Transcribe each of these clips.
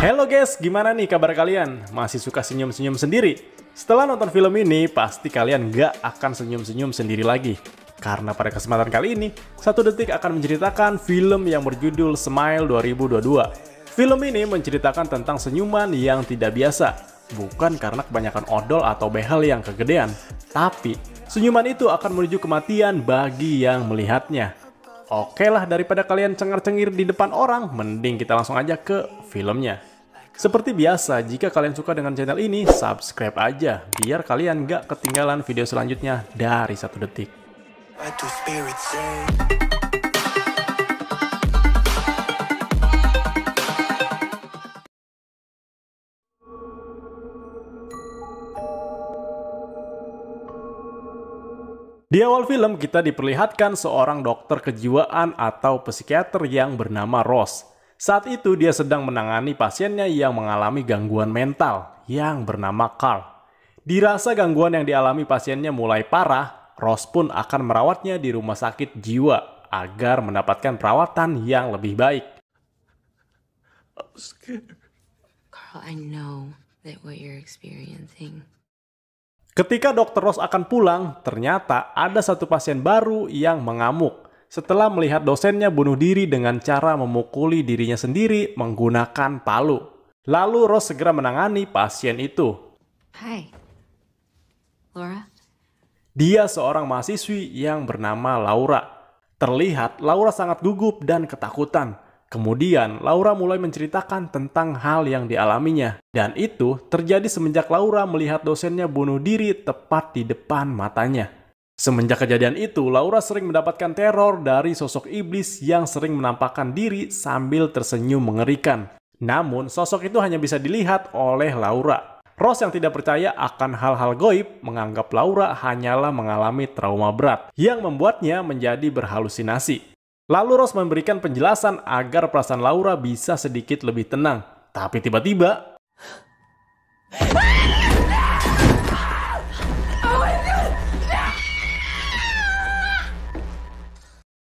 Halo guys, gimana nih kabar kalian? Masih suka senyum-senyum sendiri? Setelah nonton film ini, pasti kalian gak akan senyum-senyum sendiri lagi. Karena pada kesempatan kali ini, satu detik akan menceritakan film yang berjudul Smile 2022. Film ini menceritakan tentang senyuman yang tidak biasa, bukan karena kebanyakan odol atau behel yang kegedean, tapi senyuman itu akan menuju kematian bagi yang melihatnya. Oke lah, daripada kalian cengar-cengir di depan orang, mending kita langsung aja ke filmnya. Seperti biasa, jika kalian suka dengan channel ini, subscribe aja, biar kalian gak ketinggalan video selanjutnya dari satu detik. Di awal film kita diperlihatkan seorang dokter kejiwaan atau psikiater yang bernama Ross saat itu dia sedang menangani pasiennya yang mengalami gangguan mental yang bernama Carl. Dirasa gangguan yang dialami pasiennya mulai parah, Ross pun akan merawatnya di rumah sakit jiwa agar mendapatkan perawatan yang lebih baik. Ketika dokter Ross akan pulang, ternyata ada satu pasien baru yang mengamuk setelah melihat dosennya bunuh diri dengan cara memukuli dirinya sendiri menggunakan palu. Lalu Rose segera menangani pasien itu. Hai, Laura. Dia seorang mahasiswi yang bernama Laura. Terlihat Laura sangat gugup dan ketakutan. Kemudian, Laura mulai menceritakan tentang hal yang dialaminya. Dan itu terjadi semenjak Laura melihat dosennya bunuh diri tepat di depan matanya. Semenjak kejadian itu, Laura sering mendapatkan teror dari sosok iblis yang sering menampakkan diri sambil tersenyum mengerikan. Namun, sosok itu hanya bisa dilihat oleh Laura. Ross yang tidak percaya akan hal-hal goib menganggap Laura hanyalah mengalami trauma berat yang membuatnya menjadi berhalusinasi. Lalu Ross memberikan penjelasan agar perasaan Laura bisa sedikit lebih tenang. Tapi tiba-tiba...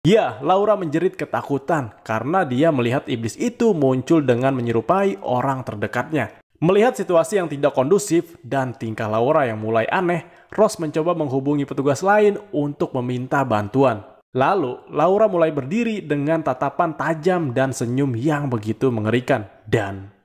Ya, Laura menjerit ketakutan karena dia melihat iblis itu muncul dengan menyerupai orang terdekatnya. Melihat situasi yang tidak kondusif dan tingkah Laura yang mulai aneh, Ross mencoba menghubungi petugas lain untuk meminta bantuan. Lalu, Laura mulai berdiri dengan tatapan tajam dan senyum yang begitu mengerikan. Dan...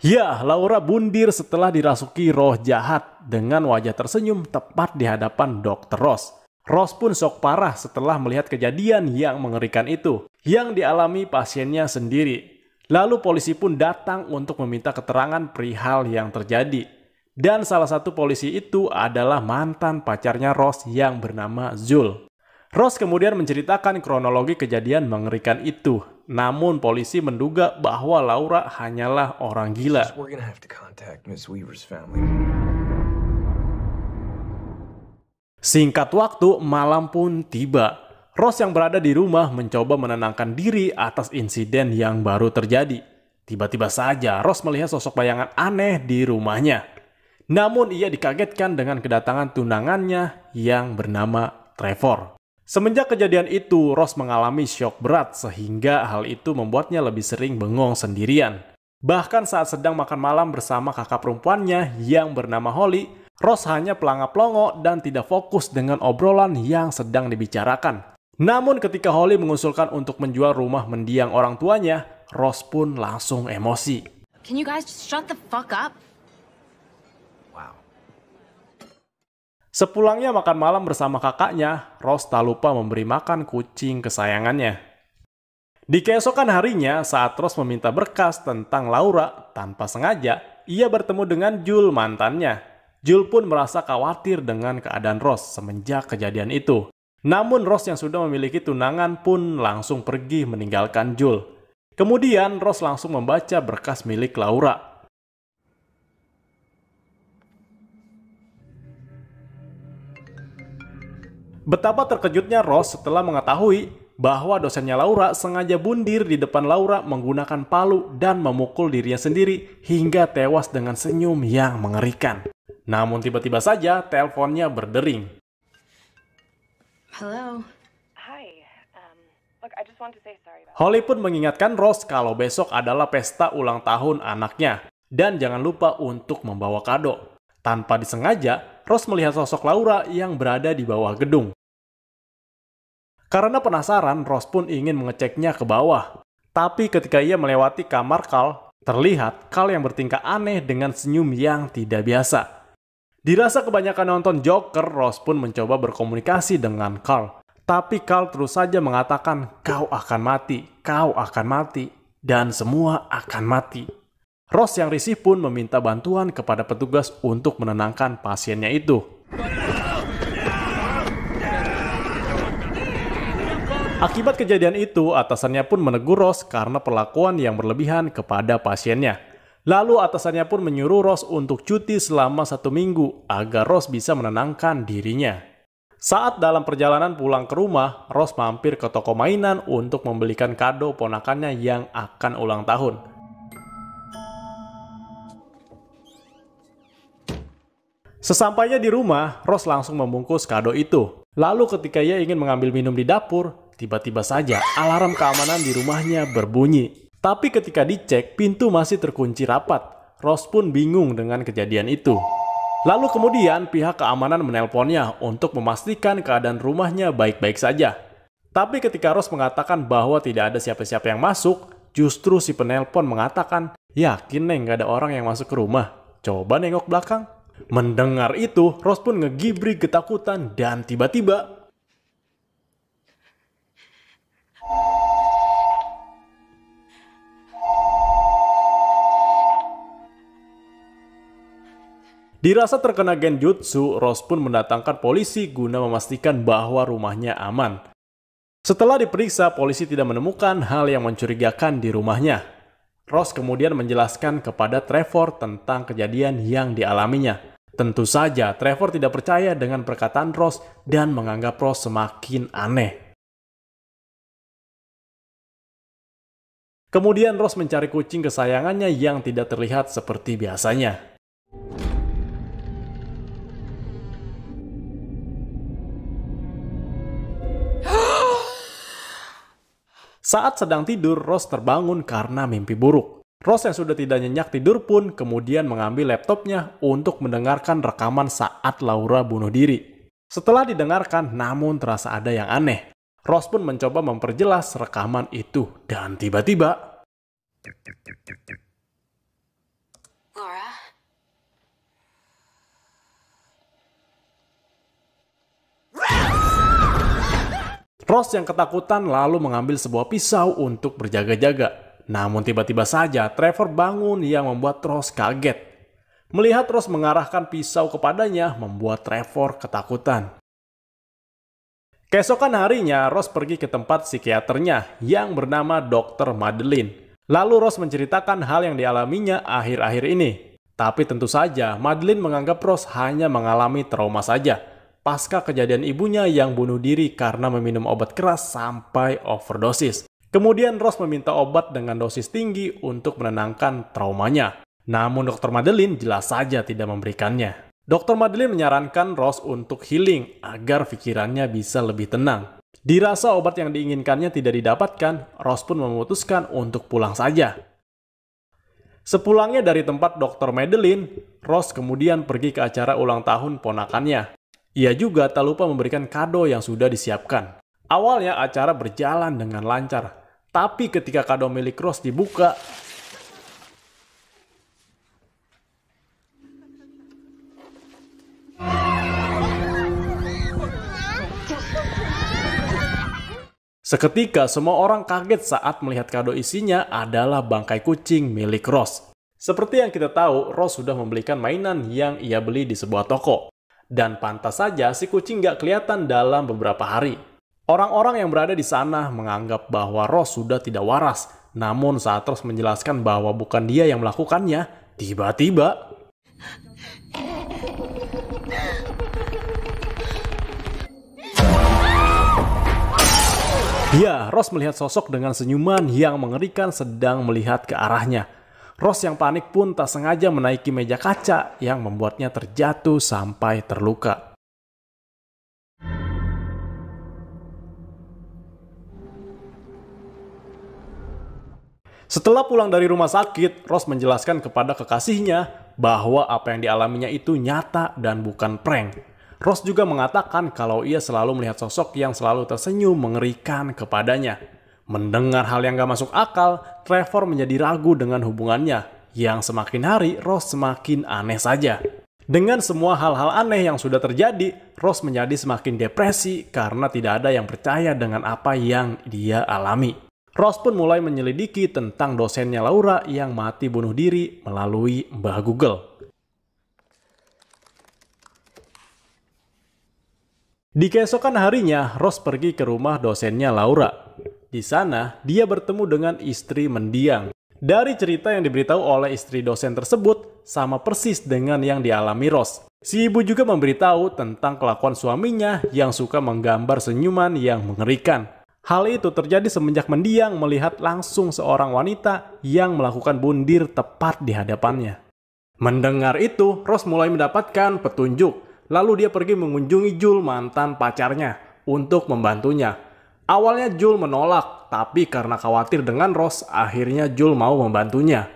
Ya, Laura bundir setelah dirasuki roh jahat dengan wajah tersenyum tepat di hadapan Dr. Ross. Ross pun sok parah setelah melihat kejadian yang mengerikan itu yang dialami pasiennya sendiri. Lalu polisi pun datang untuk meminta keterangan perihal yang terjadi. Dan salah satu polisi itu adalah mantan pacarnya Ross yang bernama Zul. Ross kemudian menceritakan kronologi kejadian mengerikan itu. Namun polisi menduga bahwa Laura hanyalah orang gila. Singkat waktu, malam pun tiba. Ross yang berada di rumah mencoba menenangkan diri atas insiden yang baru terjadi. Tiba-tiba saja Ross melihat sosok bayangan aneh di rumahnya. Namun ia dikagetkan dengan kedatangan tunangannya yang bernama Trevor. Semenjak kejadian itu, Ross mengalami shock berat sehingga hal itu membuatnya lebih sering bengong sendirian. Bahkan saat sedang makan malam bersama kakak perempuannya yang bernama Holly, Ross hanya pelangap pelongo dan tidak fokus dengan obrolan yang sedang dibicarakan. Namun ketika Holly mengusulkan untuk menjual rumah mendiang orang tuanya, Ross pun langsung emosi. Can you guys shut the fuck up? Sepulangnya makan malam bersama kakaknya, Ross tak lupa memberi makan kucing kesayangannya. Di keesokan harinya, saat Ross meminta berkas tentang Laura, tanpa sengaja, ia bertemu dengan Jul mantannya. Jul pun merasa khawatir dengan keadaan Ross semenjak kejadian itu. Namun Ross yang sudah memiliki tunangan pun langsung pergi meninggalkan Jul. Kemudian Ross langsung membaca berkas milik Laura Betapa terkejutnya Ross setelah mengetahui bahwa dosennya Laura sengaja bundir di depan Laura menggunakan palu dan memukul dirinya sendiri hingga tewas dengan senyum yang mengerikan. Namun tiba-tiba saja teleponnya berdering. Hello. Holly pun mengingatkan Ross kalau besok adalah pesta ulang tahun anaknya dan jangan lupa untuk membawa kado. Tanpa disengaja, Ross melihat sosok Laura yang berada di bawah gedung. Karena penasaran, Ross pun ingin mengeceknya ke bawah. Tapi ketika ia melewati kamar Carl, terlihat Carl yang bertingkah aneh dengan senyum yang tidak biasa. Dirasa kebanyakan nonton Joker, Ross pun mencoba berkomunikasi dengan Carl. Tapi Carl terus saja mengatakan, kau akan mati, kau akan mati, dan semua akan mati. Ross yang risih pun meminta bantuan kepada petugas untuk menenangkan pasiennya itu. Akibat kejadian itu, atasannya pun menegur Ross karena perlakuan yang berlebihan kepada pasiennya. Lalu atasannya pun menyuruh Ross untuk cuti selama satu minggu agar Ross bisa menenangkan dirinya. Saat dalam perjalanan pulang ke rumah, Ross mampir ke toko mainan untuk membelikan kado ponakannya yang akan ulang tahun. Sesampainya di rumah, Ross langsung membungkus kado itu. Lalu ketika ia ingin mengambil minum di dapur, Tiba-tiba saja alarm keamanan di rumahnya berbunyi. Tapi ketika dicek, pintu masih terkunci rapat. Ross pun bingung dengan kejadian itu. Lalu kemudian pihak keamanan menelponnya untuk memastikan keadaan rumahnya baik-baik saja. Tapi ketika Ross mengatakan bahwa tidak ada siapa-siapa yang masuk, justru si penelpon mengatakan, yakin neng gak ada orang yang masuk ke rumah. Coba nengok belakang. Mendengar itu, Ross pun ngegibri ketakutan dan tiba-tiba Dirasa terkena genjutsu, Rose pun mendatangkan polisi guna memastikan bahwa rumahnya aman. Setelah diperiksa, polisi tidak menemukan hal yang mencurigakan di rumahnya. Rose kemudian menjelaskan kepada Trevor tentang kejadian yang dialaminya. Tentu saja, Trevor tidak percaya dengan perkataan Rose dan menganggap Rose semakin aneh. Kemudian Ross mencari kucing kesayangannya yang tidak terlihat seperti biasanya. Saat sedang tidur, Ross terbangun karena mimpi buruk. Ross yang sudah tidak nyenyak tidur pun kemudian mengambil laptopnya untuk mendengarkan rekaman saat Laura bunuh diri. Setelah didengarkan, namun terasa ada yang aneh. Ross pun mencoba memperjelas rekaman itu dan tiba-tiba Laura Ross yang ketakutan lalu mengambil sebuah pisau untuk berjaga-jaga. Namun tiba-tiba saja Trevor bangun yang membuat Ross kaget. Melihat Ross mengarahkan pisau kepadanya membuat Trevor ketakutan. Keesokan harinya, Ross pergi ke tempat psikiaternya yang bernama Dr. Madeline. Lalu Ross menceritakan hal yang dialaminya akhir-akhir ini. Tapi tentu saja, Madeline menganggap Ross hanya mengalami trauma saja. Pasca kejadian ibunya yang bunuh diri karena meminum obat keras sampai overdosis. Kemudian Ross meminta obat dengan dosis tinggi untuk menenangkan traumanya. Namun dokter Madeline jelas saja tidak memberikannya. Dr. Madeline menyarankan Ross untuk healing agar pikirannya bisa lebih tenang. Dirasa obat yang diinginkannya tidak didapatkan, Ross pun memutuskan untuk pulang saja. Sepulangnya dari tempat Dr. Madeline, Ross kemudian pergi ke acara ulang tahun ponakannya. Ia juga tak lupa memberikan kado yang sudah disiapkan. Awalnya acara berjalan dengan lancar, tapi ketika kado milik Ross dibuka, Seketika semua orang kaget saat melihat kado isinya adalah bangkai kucing milik Ross. Seperti yang kita tahu, Ross sudah membelikan mainan yang ia beli di sebuah toko. Dan pantas saja si kucing nggak kelihatan dalam beberapa hari. Orang-orang yang berada di sana menganggap bahwa Ross sudah tidak waras. Namun saat Ross menjelaskan bahwa bukan dia yang melakukannya, tiba-tiba Ya, Ross melihat sosok dengan senyuman yang mengerikan sedang melihat ke arahnya. Ross yang panik pun tak sengaja menaiki meja kaca yang membuatnya terjatuh sampai terluka. Setelah pulang dari rumah sakit, Ross menjelaskan kepada kekasihnya bahwa apa yang dialaminya itu nyata dan bukan prank. Ross juga mengatakan kalau ia selalu melihat sosok yang selalu tersenyum mengerikan kepadanya. Mendengar hal yang gak masuk akal, Trevor menjadi ragu dengan hubungannya. Yang semakin hari, Ross semakin aneh saja. Dengan semua hal-hal aneh yang sudah terjadi, Ross menjadi semakin depresi karena tidak ada yang percaya dengan apa yang dia alami. Ross pun mulai menyelidiki tentang dosennya Laura yang mati bunuh diri melalui Mbah Google. Di keesokan harinya, Ross pergi ke rumah dosennya Laura. Di sana, dia bertemu dengan istri mendiang. Dari cerita yang diberitahu oleh istri dosen tersebut, sama persis dengan yang dialami Ross. Si ibu juga memberitahu tentang kelakuan suaminya yang suka menggambar senyuman yang mengerikan. Hal itu terjadi semenjak mendiang melihat langsung seorang wanita yang melakukan bundir tepat di hadapannya. Mendengar itu, Ross mulai mendapatkan petunjuk Lalu dia pergi mengunjungi Jul mantan pacarnya untuk membantunya. Awalnya Jul menolak, tapi karena khawatir dengan Ross, akhirnya Jul mau membantunya.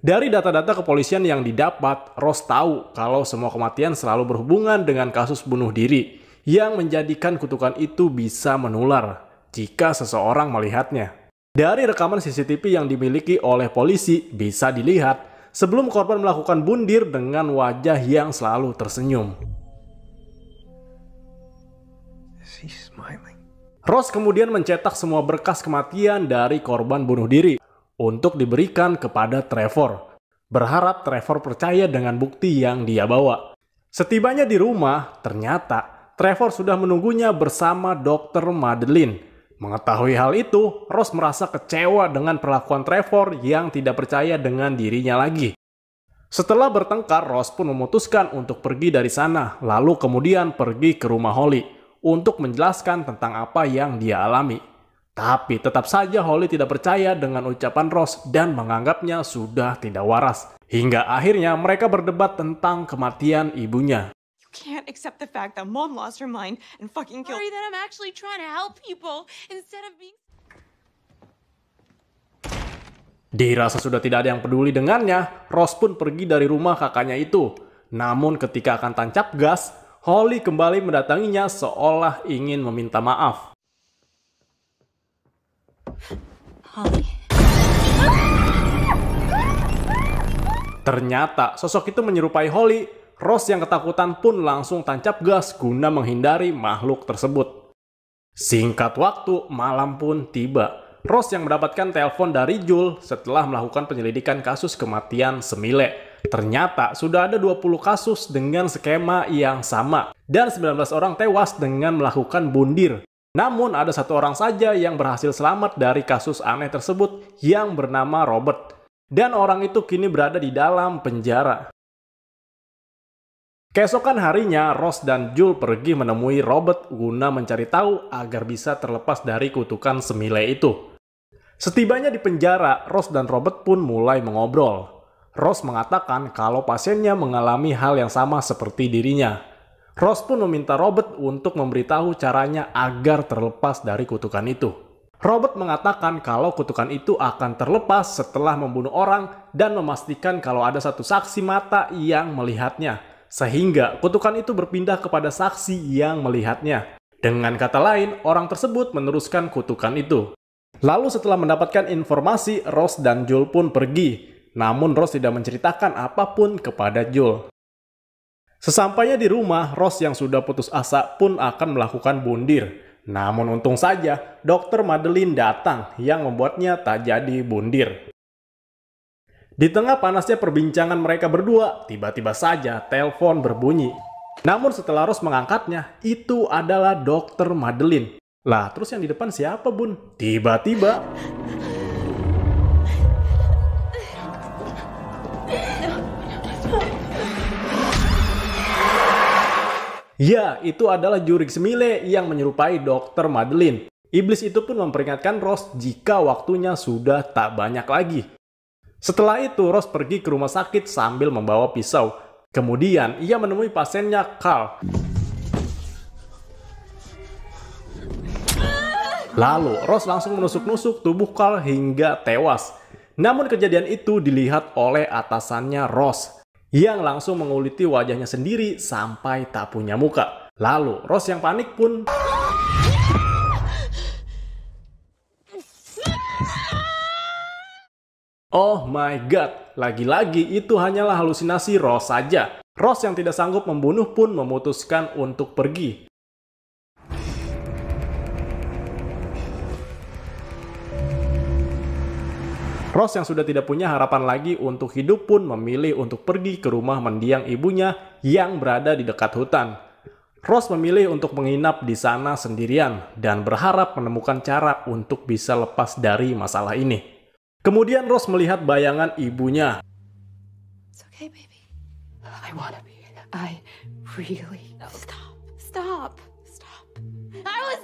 Dari data-data kepolisian yang didapat, Ross tahu kalau semua kematian selalu berhubungan dengan kasus bunuh diri yang menjadikan kutukan itu bisa menular jika seseorang melihatnya. Dari rekaman CCTV yang dimiliki oleh polisi bisa dilihat sebelum korban melakukan bundir dengan wajah yang selalu tersenyum. He's smiling. Ross kemudian mencetak semua berkas kematian dari korban bunuh diri untuk diberikan kepada Trevor. Berharap Trevor percaya dengan bukti yang dia bawa. Setibanya di rumah, ternyata Trevor sudah menunggunya bersama dokter Madeline. Mengetahui hal itu, Ross merasa kecewa dengan perlakuan Trevor yang tidak percaya dengan dirinya lagi. Setelah bertengkar, Ross pun memutuskan untuk pergi dari sana, lalu kemudian pergi ke rumah Holly untuk menjelaskan tentang apa yang dia alami. Tapi tetap saja Holly tidak percaya dengan ucapan Ross dan menganggapnya sudah tidak waras. Hingga akhirnya mereka berdebat tentang kematian ibunya. You can't Dirasa sudah tidak ada yang peduli dengannya, Ross pun pergi dari rumah kakaknya itu. Namun ketika akan tancap gas, Holly kembali mendatanginya seolah ingin meminta maaf. Holly. Ternyata sosok itu menyerupai Holly. Ross yang ketakutan pun langsung tancap gas guna menghindari makhluk tersebut. Singkat waktu, malam pun tiba. Ross yang mendapatkan telepon dari Jul setelah melakukan penyelidikan kasus kematian Semile. Ternyata sudah ada 20 kasus dengan skema yang sama dan 19 orang tewas dengan melakukan bundir. Namun ada satu orang saja yang berhasil selamat dari kasus aneh tersebut yang bernama Robert. Dan orang itu kini berada di dalam penjara. Keesokan harinya, Ross dan Jul pergi menemui Robert guna mencari tahu agar bisa terlepas dari kutukan semile itu. Setibanya di penjara, Ross dan Robert pun mulai mengobrol. Ross mengatakan kalau pasiennya mengalami hal yang sama seperti dirinya. Ross pun meminta Robert untuk memberitahu caranya agar terlepas dari kutukan itu. Robert mengatakan kalau kutukan itu akan terlepas setelah membunuh orang dan memastikan kalau ada satu saksi mata yang melihatnya, sehingga kutukan itu berpindah kepada saksi yang melihatnya. Dengan kata lain, orang tersebut meneruskan kutukan itu. Lalu setelah mendapatkan informasi, Ross dan Jul pun pergi namun Ross tidak menceritakan apapun kepada Joel. Sesampainya di rumah, Ross yang sudah putus asa pun akan melakukan bundir. Namun untung saja, dokter Madeline datang yang membuatnya tak jadi bundir. Di tengah panasnya perbincangan mereka berdua, tiba-tiba saja telepon berbunyi. Namun setelah Ross mengangkatnya, itu adalah dokter Madeline. Lah, terus yang di depan siapa, Bun? Tiba-tiba Ya, itu adalah Jurik Semile yang menyerupai Dr. Madeline. Iblis itu pun memperingatkan Ross jika waktunya sudah tak banyak lagi. Setelah itu, Ross pergi ke rumah sakit sambil membawa pisau. Kemudian, ia menemui pasiennya Carl. Lalu, Ross langsung menusuk-nusuk tubuh Carl hingga tewas. Namun kejadian itu dilihat oleh atasannya Ross yang langsung menguliti wajahnya sendiri sampai tak punya muka. Lalu, Ross yang panik pun Oh my god, lagi-lagi itu hanyalah halusinasi Ross saja. Ross yang tidak sanggup membunuh pun memutuskan untuk pergi. Ros yang sudah tidak punya harapan lagi untuk hidup pun memilih untuk pergi ke rumah mendiang ibunya yang berada di dekat hutan. Ros memilih untuk menginap di sana sendirian dan berharap menemukan cara untuk bisa lepas dari masalah ini. Kemudian Ros melihat bayangan ibunya. It's okay, stop. Stop. Stop. I was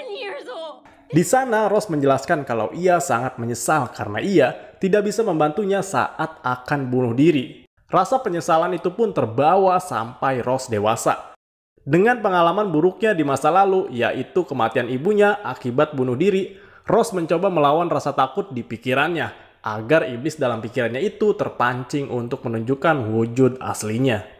10 years old. Di sana, Rose menjelaskan kalau ia sangat menyesal karena ia tidak bisa membantunya saat akan bunuh diri. Rasa penyesalan itu pun terbawa sampai Rose dewasa. Dengan pengalaman buruknya di masa lalu, yaitu kematian ibunya akibat bunuh diri, Rose mencoba melawan rasa takut di pikirannya agar iblis dalam pikirannya itu terpancing untuk menunjukkan wujud aslinya.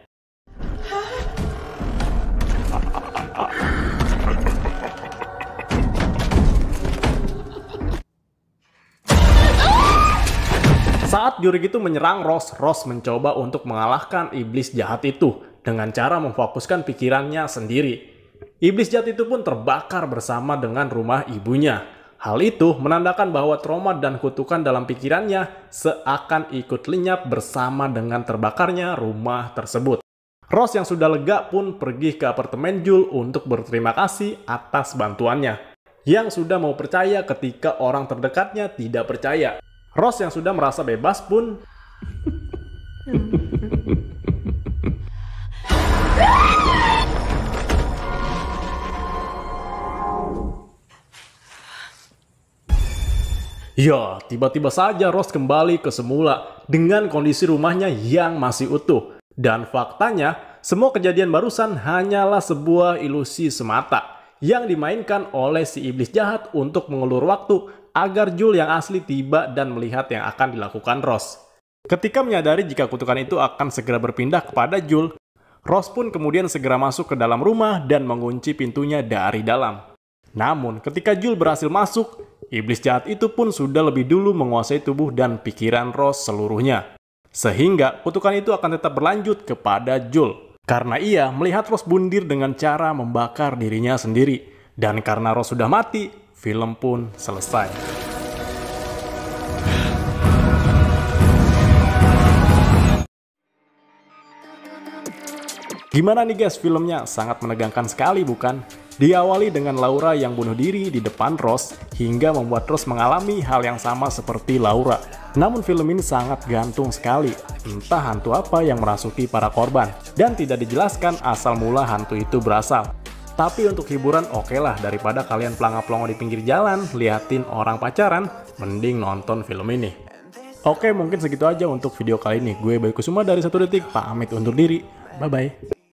takjur itu menyerang Ross. Ross mencoba untuk mengalahkan iblis jahat itu dengan cara memfokuskan pikirannya sendiri. Iblis jahat itu pun terbakar bersama dengan rumah ibunya. Hal itu menandakan bahwa trauma dan kutukan dalam pikirannya seakan ikut lenyap bersama dengan terbakarnya rumah tersebut. Ross yang sudah lega pun pergi ke apartemen Jul untuk berterima kasih atas bantuannya. Yang sudah mau percaya ketika orang terdekatnya tidak percaya. Ross yang sudah merasa bebas pun Ya, tiba-tiba saja Ross kembali ke semula dengan kondisi rumahnya yang masih utuh. Dan faktanya, semua kejadian barusan hanyalah sebuah ilusi semata yang dimainkan oleh si iblis jahat untuk mengelur waktu agar Jul yang asli tiba dan melihat yang akan dilakukan Ross. Ketika menyadari jika kutukan itu akan segera berpindah kepada Jul, Ross pun kemudian segera masuk ke dalam rumah dan mengunci pintunya dari dalam. Namun, ketika Jul berhasil masuk, iblis jahat itu pun sudah lebih dulu menguasai tubuh dan pikiran Ross seluruhnya. Sehingga kutukan itu akan tetap berlanjut kepada Jul. Karena ia melihat Ros bundir dengan cara membakar dirinya sendiri. Dan karena Ros sudah mati, film pun selesai. Gimana nih guys filmnya? Sangat menegangkan sekali bukan? Diawali dengan Laura yang bunuh diri di depan Rose hingga membuat Rose mengalami hal yang sama seperti Laura. Namun film ini sangat gantung sekali, entah hantu apa yang merasuki para korban dan tidak dijelaskan asal mula hantu itu berasal. Tapi untuk hiburan oke okay lah daripada kalian pelanga-pelongo di pinggir jalan liatin orang pacaran, mending nonton film ini. Oke mungkin segitu aja untuk video kali ini. Gue Bayu Kusuma dari Satu Detik, pamit undur diri. Bye-bye.